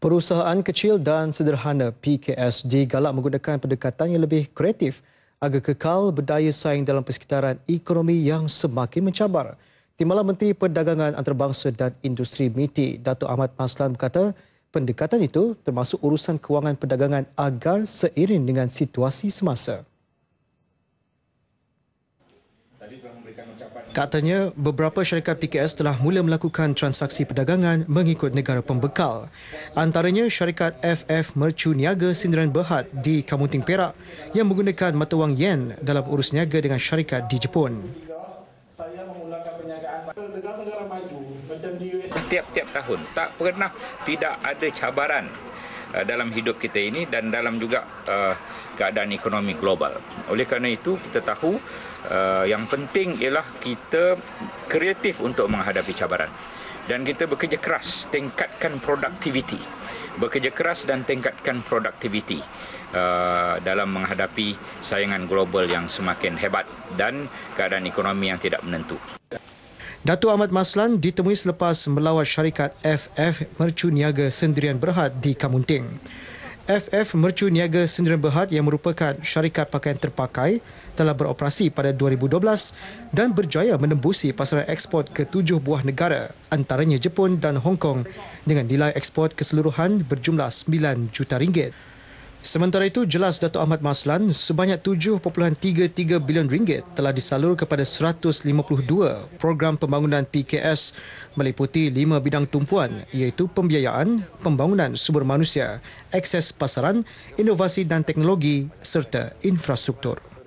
Perusahaan kecil dan sederhana PKSD galak menggunakan pendekatan yang lebih kreatif agar kekal berdaya saing dalam persekitaran ekonomi yang semakin mencabar. Timbalan Menteri Perdagangan Antarabangsa dan Industri MITI, Datuk Ahmad Maslan berkata, pendekatan itu termasuk urusan kewangan perdagangan agar seiring dengan situasi semasa. Katanya, beberapa syarikat PKS telah mula melakukan transaksi perdagangan mengikut negara pembekal. Antaranya syarikat FF Mercu Niaga Sindiran Berhad di Kamunting Perak yang menggunakan mata wang yen dalam urus niaga dengan syarikat di Jepun. Setiap-tiap tahun tak pernah tidak ada cabaran Uh, dalam hidup kita ini dan dalam juga uh, keadaan ekonomi global. Oleh kerana itu kita tahu uh, yang penting ialah kita kreatif untuk menghadapi cabaran dan kita bekerja keras tingkatkan produktiviti. Bekerja keras dan tingkatkan produktiviti. Uh, dalam menghadapi saingan global yang semakin hebat dan keadaan ekonomi yang tidak menentu. Datu Ahmad Maslan ditemui selepas melawat syarikat FF Mercu Niaga Sendirian Berhad di Kamunting. FF Mercu Niaga Sendirian Berhad yang merupakan syarikat pakaian terpakai telah beroperasi pada 2012 dan berjaya menembusi pasaran ekspor ke tujuh buah negara antaranya Jepun dan Hong Kong dengan nilai ekspor keseluruhan berjumlah 9 juta ringgit. Sementara itu, jelas Datuk Ahmad Maslan, sebanyak 7.33 bilion ringgit telah disalur kepada 152 program pembangunan PKS meliputi lima bidang tumpuan iaitu pembiayaan, pembangunan sumber manusia, akses pasaran, inovasi dan teknologi serta infrastruktur.